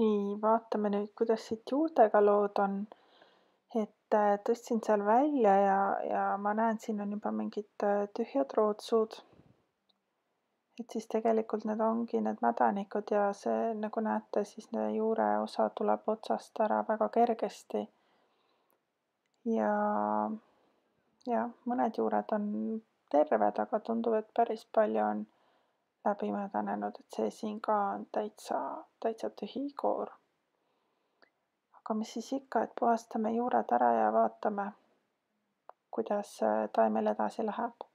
nii, vaatame nüüd, kuidas siit juurtega lood on. et äh, tõstsin seal välja ja, ja ma näen, siin on juba mingid äh, tühjad rootsud. et siis tegelikult need ongi need mädanikud ja see, nagu näete, siis juure osa tuleb otsast ära väga kergesti. ja jah, mõned juured on terved, aga tundub, et päris palju on läbi mädanenud, et see siin ka on täitsa, täitsa tühi koor. aga mis siis ikka, et puhastame juured ära ja vaatame, kuidas eh, taimel edasi läheb